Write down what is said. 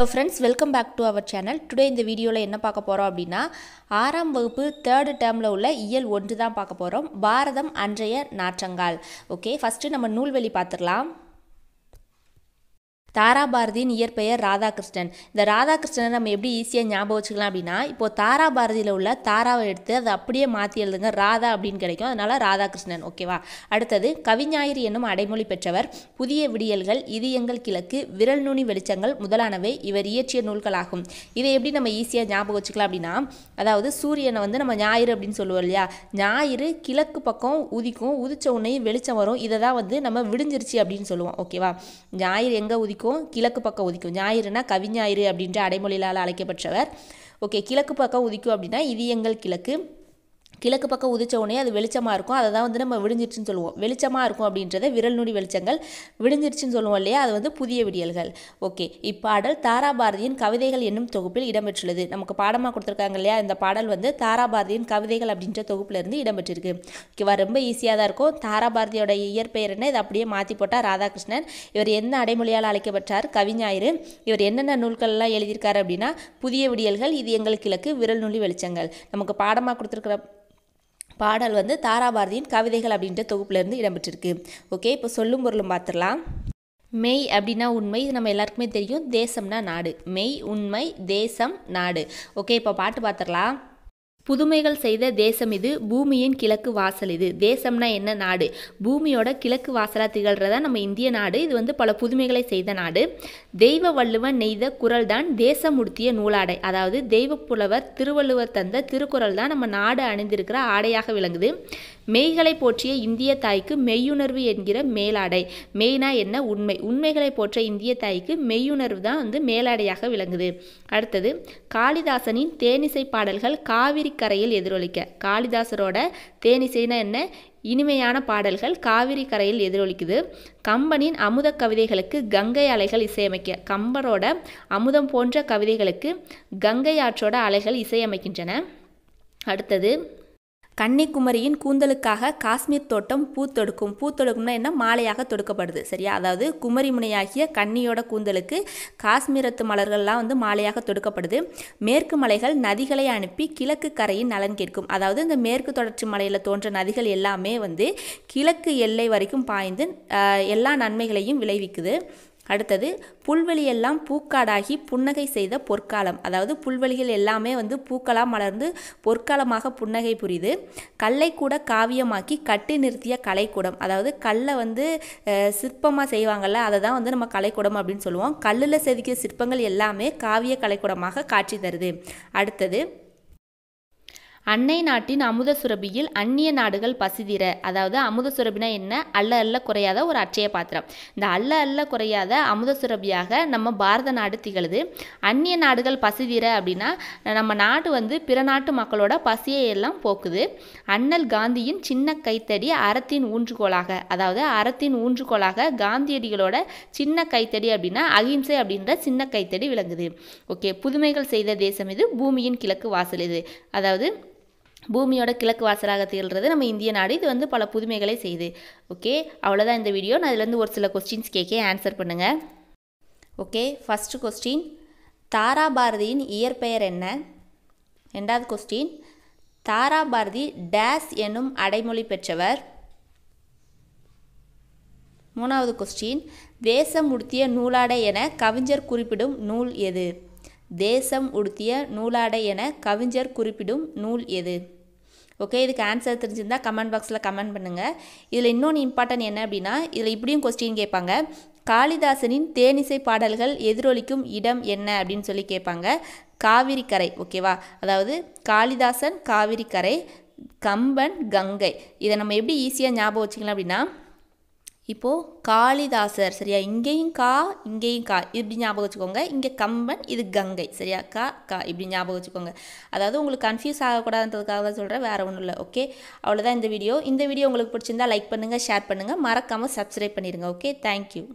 hello friends welcome back to our channel today இந்த வீடியோவில் என்ன பார்க்க போகிறோம் அப்படின்னா ஆறாம் வகுப்பு தேர்டு டேர்மில் உள்ள இயல் ஒன்று தான் பார்க்க போகிறோம் பாரதம் அன்றைய நாற்றங்கால் ஓகே ஃபஸ்ட்டு நம்ம நூல்வெளி பார்த்துடலாம் தாராபாரதியின் இயற்பெயர் ராதாகிருஷ்ணன் இந்த ராதாகிருஷ்ணன் நம்ம எப்படி ஈஸியாக ஞாபகம் வச்சுக்கலாம் அப்படின்னா இப்போ தாராபாரதியில் உள்ள தாராவை எடுத்து அதை அப்படியே மாற்றி எழுதுங்க ராதா அப்படின்னு கிடைக்கும் அதனால் ராதாகிருஷ்ணன் ஓகேவா அடுத்தது கவிஞாயிறு என்னும் அடைமொழி பெற்றவர் புதிய விடியல்கள் இது எங்கள் கிழக்கு விரல் நுனி வெளிச்சங்கள் முதலானவை இவர் இயற்றிய நூல்களாகும் இதை எப்படி நம்ம ஈஸியாக ஞாபகம் வச்சுக்கலாம் அப்படின்னா அதாவது சூரியனை வந்து நம்ம ஞாயிறு அப்படின்னு சொல்லுவோம் இல்லையா ஞாயிறு கிழக்கு பக்கம் உதிக்கும் உதிச்ச உடனே வெளிச்சம் வரும் இதை தான் வந்து நம்ம விடிஞ்சிருச்சு அப்படின்னு சொல்லுவோம் ஓகேவா ஞாயிறு எங்கே உதிக்கும் ஒதுக்கும் கிழக்கு பக்கம் ஒதுக்கும் ஞாயிறுனா கவிஞாயிறு அப்படின்ற அடைமொழியால் அழைக்கப்பட்டவர் ஓகே கிழக்கு பக்கம் உதிக்கும் அப்படின்னா இது எங்கள் கிழக்கு கிழக்கு பக்கம் உதிச்ச உடனே அது வெளிச்சமாக இருக்கும் அதை தான் வந்து நம்ம விடிஞ்சிருச்சுன்னு சொல்லுவோம் வெளிச்சமாக இருக்கும் அப்படின்றத விரல் நுடி வெளிச்சங்கள் விடிஞ்சிருச்சுன்னு சொல்லுவோம் இல்லையா அது வந்து புதிய விடியல்கள் ஓகே இப்பாடல் தாராபாரதியின் கவிதைகள் என்னும் தொகுப்பில் இடம்பெற்றுள்ளது நமக்கு பாடமாக கொடுத்துருக்காங்க இல்லையா இந்த பாடல் வந்து தாராபாரதியின் கவிதைகள் அப்படின்ற தொகுப்பிலிருந்து இடம்பெற்றிருக்கு ஓகேவா ரொம்ப ஈஸியாக தான் இருக்கும் தாராபாரதியோட இயற்பெயர் என்ன இதை அப்படியே மாற்றி போட்டால் ராதாகிருஷ்ணன் இவர் என்ன அடைமொழியால் அழைக்கப்பட்டார் கவிஞாயிறு இவர் என்னென்ன நூல்கள்லாம் எழுதியிருக்காரு அப்படின்னா புதிய விடியல்கள் இது எங்களுக்கு இலக்கு விரல் நுழி வெளிச்சங்கள் நமக்கு பாடமாக கொடுத்துருக்கிற பாடல் வந்து தாராபாரதியின் கவிதைகள் அப்படின்ற தொகுப்புலேருந்து இடம்பெற்றிருக்கு ஓகே இப்போ சொல்லும் பொருளும் பார்த்துடலாம் மெய் அப்படின்னா உண்மை இது நம்ம எல்லாருக்குமே தெரியும் தேசம்னா நாடு மெய் உண்மை தேசம் நாடு ஓகே இப்போ பாட்டு பார்த்துடலாம் புதுமைகள் செய்த தேசம் இது பூமியின் கிழக்கு வாசல் இது தேசம்னா என்ன நாடு பூமியோட கிழக்கு வாசலாக திகழ்கிறதா நம்ம இந்திய நாடு இது வந்து பல புதுமைகளை செய்த நாடு தெய்வ வள்ளுவன் நெய்த குரல் தான் தேசம் உடுத்திய நூலாடை அதாவது தெய்வ புலவர் திருவள்ளுவர் தந்த திருக்குறள் தான் நம்ம நாடு அணிந்திருக்கிற ஆடையாக விளங்குது மெய்களை போற்றிய இந்திய தாய்க்கு மெய்யுணர்வு என்கிற மேலாடை மெய்னா என்ன உண்மை உண்மைகளை போற்ற இந்திய தாய்க்கு மெய்யுணர்வு தான் வந்து மேலாடையாக விளங்குது அடுத்தது காளிதாசனின் தேனிசை பாடல்கள் காவிரி கரையில் எதிரொலிக்க காளிதாசரோட தேனிசைனா என்ன இனிமையான பாடல்கள் காவிரி கரையில் எதிரொலிக்குது கம்பனின் அமுத கவிதைகளுக்கு கங்கை அலைகள் இசையமைக்க கம்பரோட அமுதம் போன்ற கவிதைகளுக்கு கங்கை ஆற்றோட அலைகள் இசையமைக்கின்றன அடுத்தது கன்னிக்குமரியின் கூந்தலுக்காக காஷ்மீர் தோட்டம் பூத்தொடுக்கும் பூத்தொடுக்கும்னா என்ன மாலையாக தொடுக்கப்படுது சரியா அதாவது குமரி முனையாகிய கன்னியோட கூந்தலுக்கு காஷ்மீரத்து மலர்கள்லாம் வந்து மாலையாக தொடுக்கப்படுது மேற்கு மலைகள் நதிகளை அனுப்பி கிழக்கு கரையின் நலன் கேட்கும் அதாவது இந்த மேற்கு தொடர்ச்சி மலையில் தோன்ற நதிகள் எல்லாமே வந்து கிழக்கு எல்லை வரைக்கும் பாய்ந்து எல்லா நன்மைகளையும் விளைவிக்குது அடுத்தது புல்வெளியெல்லாம் பூக்காடாகி புன்னகை செய்த பொற்காலம் அதாவது புல்வெளிகள் எல்லாமே வந்து பூக்களாக மலர்ந்து பொற்காலமாக புன்னகை புரிது கல்லை கூட காவியமாக்கி கட்டி நிறுத்திய கலைக்கூடம் அதாவது கல்லை வந்து சிற்பமாக செய்வாங்கள்ல அதை தான் வந்து நம்ம கலைக்கூடம் அப்படின்னு சொல்லுவோம் கல்லில் செதுக்கிய சிற்பங்கள் எல்லாமே காவிய கலைக்கூடமாக காட்சி தருது அடுத்தது அன்னை நாட்டின் அமுத சுரபியில் அந்நிய நாடுகள் பசிதிர அதாவது அமுத சுரபினா என்ன அல்ல அல்ல குறையாத ஒரு அட்சய பாத்திரம் இந்த அல்ல அல்ல குறையாத அமுத சுரபியாக நம்ம பாரத நாடு திகழுது அந்நிய நாடுகள் பசிதிர அப்படின்னா நம்ம நாடு வந்து பிற நாட்டு மக்களோட பசியை எல்லாம் போக்குது அண்ணல் காந்தியின் சின்ன கைத்தடி அறத்தின் ஊன்றுகோலாக அதாவது அறத்தின் ஊன்றுகோலாக காந்தியடிகளோட சின்ன கைத்தடி அப்படின்னா அகிம்சை அப்படின்ற சின்ன கைத்தடி விளங்குது ஓகே புதுமைகள் செய்த தேசம் இது பூமியின் கிழக்கு வாசல் இது அதாவது பூமியோட கிழக்கு வாசலாக திகழ்கிறது நம்ம இந்திய நாடு இது வந்து பல புதுமைகளை செய்யுது ஓகே அவ்வளோதான் இந்த வீடியோ நான் இதுலேருந்து ஒரு சில கொஸ்டின்ஸ் கேட்க ஆன்சர் பண்ணுங்கள் ஓகே ஃபஸ்ட்டு கொஸ்டின் தாரா பாரதியின் இயற்பெயர் என்ன ரெண்டாவது கொஸ்டின் தாரா பாரதி டேஸ் என்னும் அடைமொழி பெற்றவர் மூணாவது கொஸ்டின் தேசம் உடுத்திய நூலாடை என கவிஞர் குறிப்பிடும் நூல் எது தேசம் உடுத்திய நூலாடை என கவிஞர் குறிப்பிடும் நூல் எது ஓகே இதுக்கு ஆன்சர் தெரிஞ்சிருந்தால் கமெண்ட் பாக்ஸில் கமெண்ட் பண்ணுங்கள் இதில் இன்னொன்று இம்பார்ட்டன்ட் என்ன அப்படின்னா இதில் இப்படியும் கொஸ்டின் கேட்பாங்க காளிதாசனின் தேனிசை பாடல்கள் எதிரொலிக்கும் இடம் என்ன அப்படின்னு சொல்லி கேட்பாங்க காவிரி கரை ஓகேவா அதாவது காளிதாசன் காவிரி கரை கம்பன் கங்கை இதை நம்ம எப்படி ஈஸியாக ஞாபகம் வச்சுக்கலாம் அப்படின்னா இப்போது காளிதாசர் சரியா இங்கேயும் கா இங்கேயும் கா இப்படி ஞாபகம் வச்சுக்கோங்க இங்கே கம்பன் இது கங்கை சரியா கா கா இப்படி ஞாபகம் வச்சுக்கோங்க அதாவது உங்களுக்கு கன்ஃபியூஸ் ஆகக்கூடாதுன்றதுக்காக தான் சொல்கிறேன் வேறு ஒன்றும் இல்லை ஓகே அவ்வளோதான் இந்த வீடியோ இந்த வீடியோ உங்களுக்கு பிடிச்சிருந்தா லைக் பண்ணுங்கள் ஷேர் பண்ணுங்கள் மறக்காமல் சப்ஸ்கிரைப் பண்ணிடுங்க ஓகே தேங்க்யூ